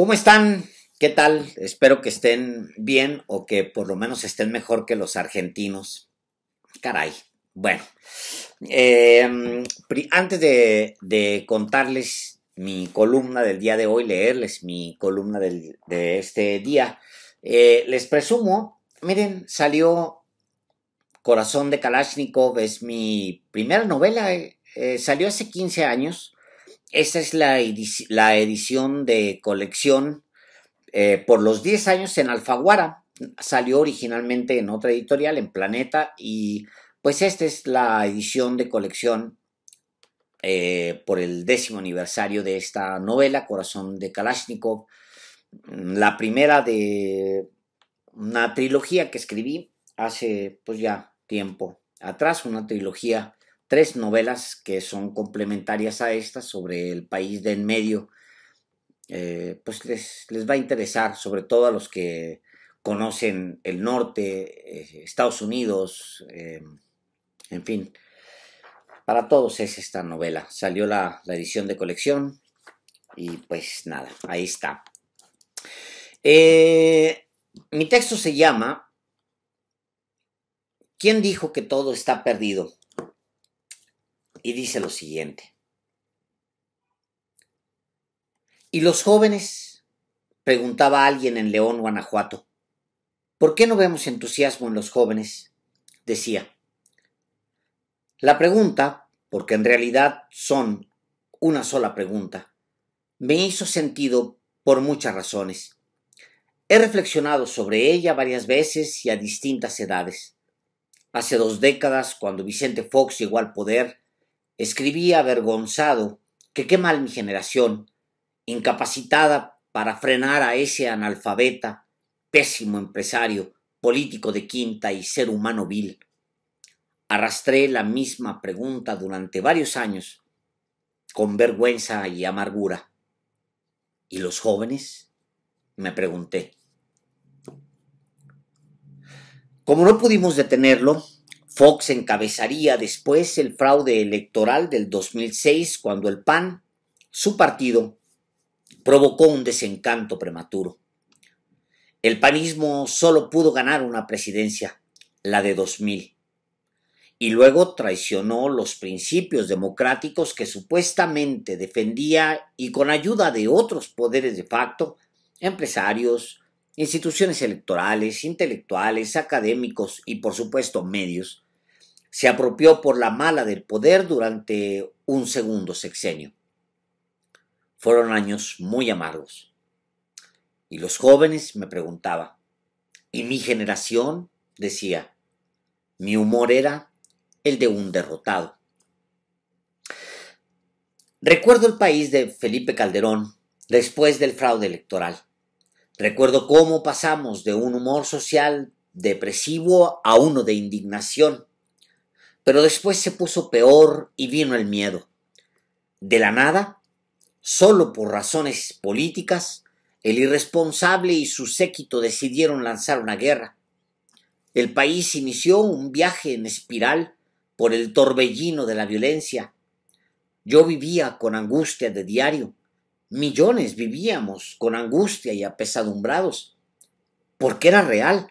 ¿Cómo están? ¿Qué tal? Espero que estén bien o que por lo menos estén mejor que los argentinos. Caray. Bueno, em, antes de, contarles mi columna del día de hoy, leerles mi columna de este día, eh, les presumo, miren, salió Corazón de Kalashnikov, es mi primera novela, eh, eh, salió hace 15 años esta es la, edición de colección eh, por los 10 años en Alfaguara. Salió originalmente en otra editorial, en Planeta, y pues esta es la edición de colección eh, por el décimo aniversario de esta novela, Corazón de Kalashnikov, la primera de una trilogía que escribí hace pues ya tiempo atrás, una trilogía tres novelas que son complementarias a esta sobre el país de en medio. Eh, pues les, va a interesar, sobre todo a los que conocen el norte, eh, Estados Unidos, eh, en fin. Para todos es esta novela. Salió la edición de colección y pues nada, ahí está. mi texto se llama ¿Quién dijo que todo está perdido? y dice lo siguiente. ¿Y los jóvenes? preguntaba alguien en León, Guanajuato. ¿Por qué no vemos entusiasmo en los jóvenes? decía. La pregunta, porque en realidad son una sola pregunta, me hizo sentido por muchas razones. He reflexionado sobre ella varias veces y a distintas edades. Hace dos décadas, cuando Vicente Fox llegó al poder, Escribí avergonzado que qué mal mi generación, incapacitada para frenar a ese analfabeta, pésimo empresario, político de quinta y ser humano vil. Arrastré la misma pregunta durante varios años, con vergüenza y amargura. ¿Y los jóvenes? me pregunté. Como no pudimos detenerlo, Fox encabezaría después el fraude electoral del 2006 cuando el PAN, su partido, provocó un desencanto prematuro. El panismo solo pudo ganar una presidencia, la de 2000, y luego traicionó los principios democráticos que supuestamente defendía y con ayuda de otros poderes de facto, empresarios, instituciones electorales, intelectuales, académicos y por supuesto medios, se apropió por la mala del poder durante un segundo sexenio. Fueron años muy amargos. Y los jóvenes me preguntaban, y mi generación decía, mi humor era el de un derrotado. Recuerdo el país de Felipe Calderón después del fraude electoral. Recuerdo cómo pasamos de un humor social depresivo a uno de indignación pero después se puso peor y vino el miedo. De la nada, solo por razones políticas, el irresponsable y su séquito decidieron lanzar una guerra. El país inició un viaje en espiral por el torbellino de la violencia. Yo vivía con angustia de diario. Millones vivíamos con angustia y apesadumbrados. Porque era real.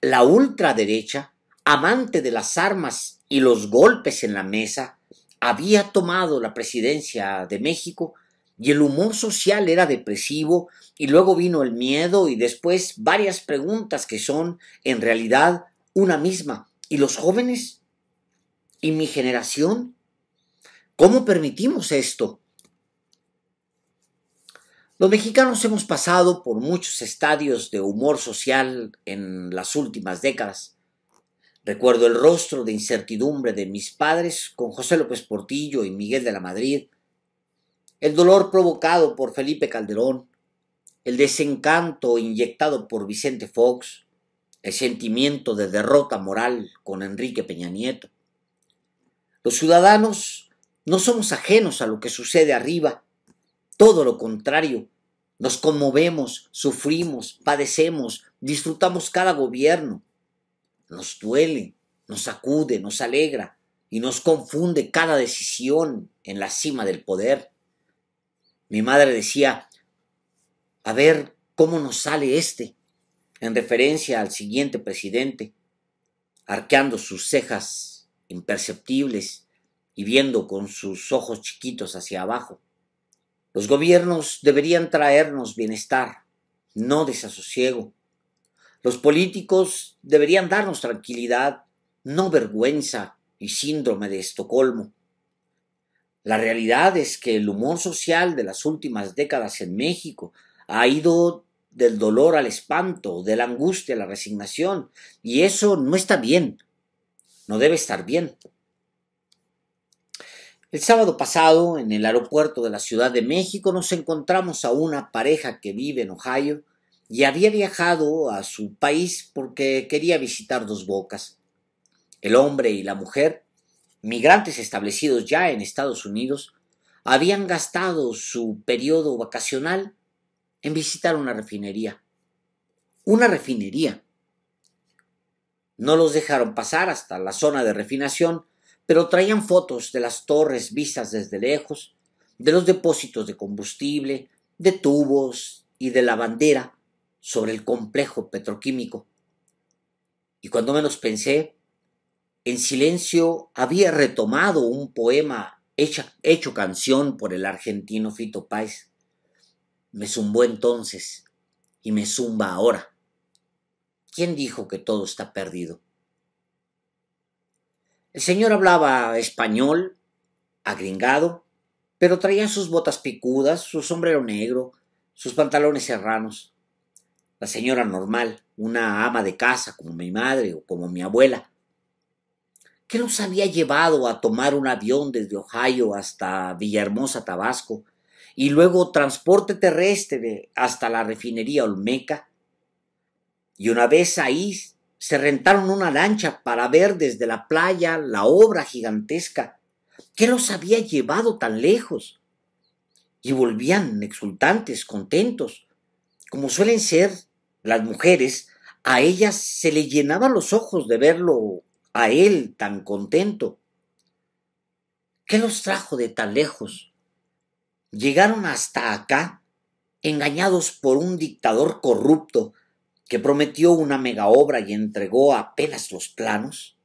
La ultraderecha, amante de las armas y los golpes en la mesa, había tomado la presidencia de México y el humor social era depresivo y luego vino el miedo y después varias preguntas que son en realidad una misma. ¿Y los jóvenes? ¿Y mi generación? ¿Cómo permitimos esto? Los mexicanos hemos pasado por muchos estadios de humor social en las últimas décadas. Recuerdo el rostro de incertidumbre de mis padres con José López Portillo y Miguel de la Madrid, el dolor provocado por Felipe Calderón, el desencanto inyectado por Vicente Fox, el sentimiento de derrota moral con Enrique Peña Nieto. Los ciudadanos no somos ajenos a lo que sucede arriba, todo lo contrario, nos conmovemos, sufrimos, padecemos, disfrutamos cada gobierno, nos duele, nos sacude, nos alegra y nos confunde cada decisión en la cima del poder. Mi madre decía, a ver cómo nos sale este, en referencia al siguiente presidente, arqueando sus cejas imperceptibles y viendo con sus ojos chiquitos hacia abajo. Los gobiernos deberían traernos bienestar, no desasosiego, los políticos deberían darnos tranquilidad, no vergüenza y síndrome de Estocolmo. La realidad es que el humor social de las últimas décadas en México ha ido del dolor al espanto, de la angustia a la resignación, y eso no está bien, no debe estar bien. El sábado pasado, en el aeropuerto de la Ciudad de México, nos encontramos a una pareja que vive en Ohio y había viajado a su país porque quería visitar dos bocas. El hombre y la mujer, migrantes establecidos ya en Estados Unidos, habían gastado su periodo vacacional en visitar una refinería. Una refinería. No los dejaron pasar hasta la zona de refinación, pero traían fotos de las torres vistas desde lejos, de los depósitos de combustible, de tubos y de la bandera sobre el complejo petroquímico. Y cuando menos pensé, en silencio había retomado un poema hecho canción por el argentino Fito Páez. Me zumbó entonces y me zumba ahora. ¿Quién dijo que todo está perdido? El señor hablaba español, agringado, pero traía sus botas picudas, su sombrero negro, sus pantalones serranos señora normal, una ama de casa como mi madre o como mi abuela. ¿Qué los había llevado a tomar un avión desde Ohio hasta Villahermosa, Tabasco, y luego transporte terrestre hasta la refinería Olmeca? Y una vez ahí se rentaron una lancha para ver desde la playa la obra gigantesca. ¿Qué los había llevado tan lejos? Y volvían exultantes, contentos, como suelen ser las mujeres, a ellas se le llenaban los ojos de verlo a él tan contento. ¿Qué los trajo de tan lejos? Llegaron hasta acá engañados por un dictador corrupto que prometió una mega obra y entregó apenas los planos?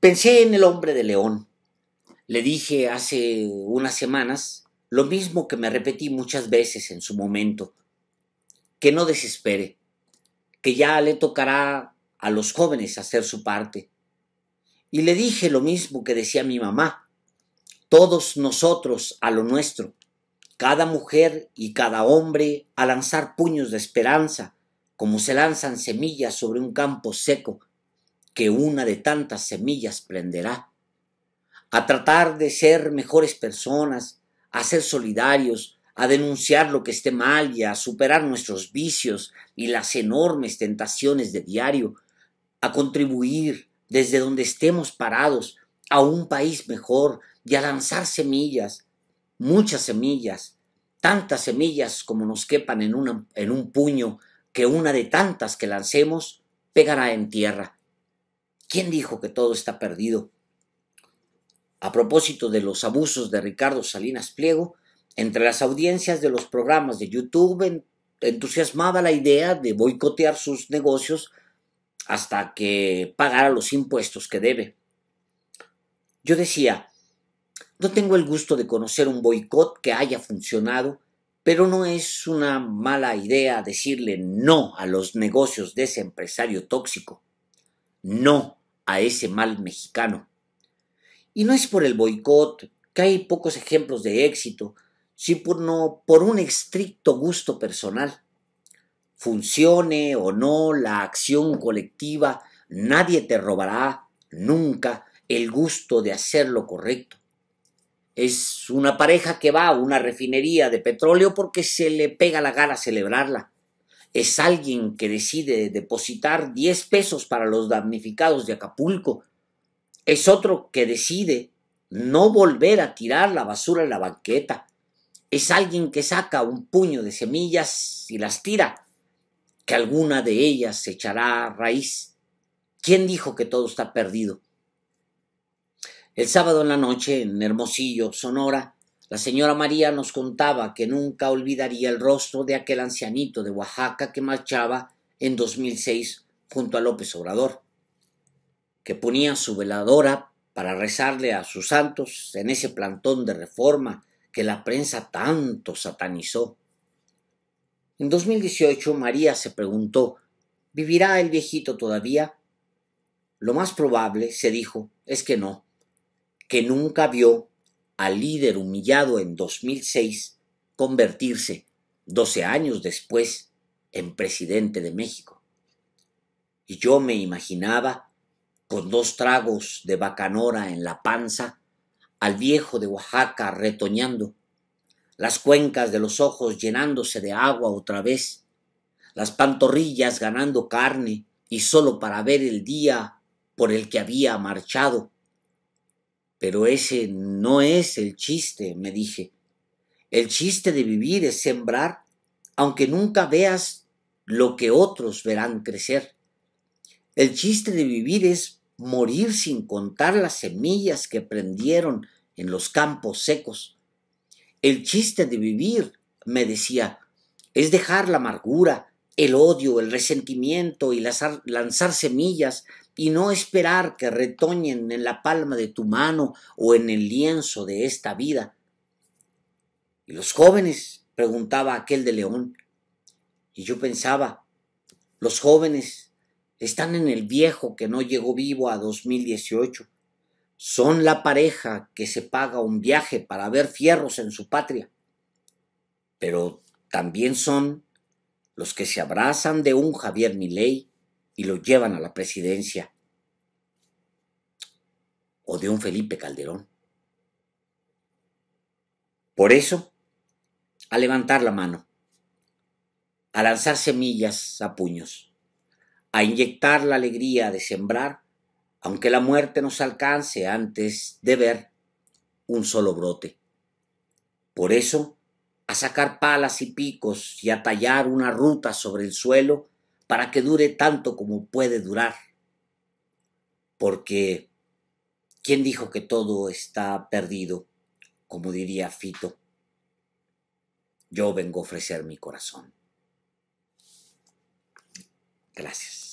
Pensé en el hombre de león. Le dije hace unas semanas lo mismo que me repetí muchas veces en su momento, que no desespere, que ya le tocará a los jóvenes hacer su parte. Y le dije lo mismo que decía mi mamá, todos nosotros a lo nuestro, cada mujer y cada hombre a lanzar puños de esperanza, como se lanzan semillas sobre un campo seco, que una de tantas semillas prenderá, a tratar de ser mejores personas, a ser solidarios, a denunciar lo que esté mal y a superar nuestros vicios y las enormes tentaciones de diario, a contribuir desde donde estemos parados a un país mejor y a lanzar semillas, muchas semillas, tantas semillas como nos quepan en, en un puño, que una de tantas que lancemos pegará en tierra. ¿Quién dijo que todo está perdido? a propósito de los abusos de Ricardo Salinas Pliego, entre las audiencias de los programas de YouTube entusiasmaba la idea de boicotear sus negocios hasta que pagara los impuestos que debe. Yo decía, no tengo el gusto de conocer un boicot que haya funcionado, pero no es una mala idea decirle no a los negocios de ese empresario tóxico, no a ese mal mexicano. Y no es por el boicot, que hay pocos ejemplos de éxito, sino por, un estricto gusto personal. Funcione o no la acción colectiva, nadie te robará nunca el gusto de hacer lo correcto. Es una pareja que va a una refinería de petróleo porque se le pega la gana celebrarla. Es alguien que decide depositar 10 pesos para los damnificados de Acapulco es otro que decide no volver a tirar la basura en la banqueta. Es alguien que saca un puño de semillas y las tira, que alguna de ellas se echará a raíz. ¿Quién dijo que todo está perdido? El sábado en la noche, en Hermosillo, Sonora, la señora María nos contaba que nunca olvidaría el rostro de aquel ancianito de Oaxaca que marchaba en 2006 junto a López Obrador que ponía su veladora para rezarle a sus santos en ese plantón de reforma que la prensa tanto satanizó. En 2018 María se preguntó, ¿vivirá el viejito todavía? Lo más probable, se dijo, es que no, que nunca vio al líder humillado en 2006 convertirse, doce años después, en presidente de México. Y yo me imaginaba con dos tragos de bacanora en la panza, al viejo de Oaxaca retoñando, las cuencas de los ojos llenándose de agua otra vez, las pantorrillas ganando carne y solo para ver el día por el que había marchado. Pero ese no es el chiste, me dije. El chiste de vivir es sembrar, aunque nunca veas lo que otros verán crecer. El chiste de vivir es morir sin contar las semillas que prendieron en los campos secos. El chiste de vivir, me decía, es dejar la amargura, el odio, el resentimiento y lanzar, semillas y no esperar que retoñen en la palma de tu mano o en el lienzo de esta vida. ¿Y los jóvenes? preguntaba aquel de León. Y yo pensaba, los jóvenes están en el viejo que no llegó vivo a 2018. Son la pareja que se paga un viaje para ver fierros en su patria. Pero también son los que se abrazan de un Javier Milei y lo llevan a la presidencia. O de un Felipe Calderón. Por eso, a levantar la mano, a lanzar semillas a puños a inyectar la alegría de sembrar, aunque la muerte nos alcance antes de ver un solo brote. Por eso, a sacar palas y picos y a tallar una ruta sobre el suelo para que dure tanto como puede durar. Porque, ¿quién dijo que todo está perdido? Como diría Fito. Yo vengo a ofrecer mi corazón. Gracias.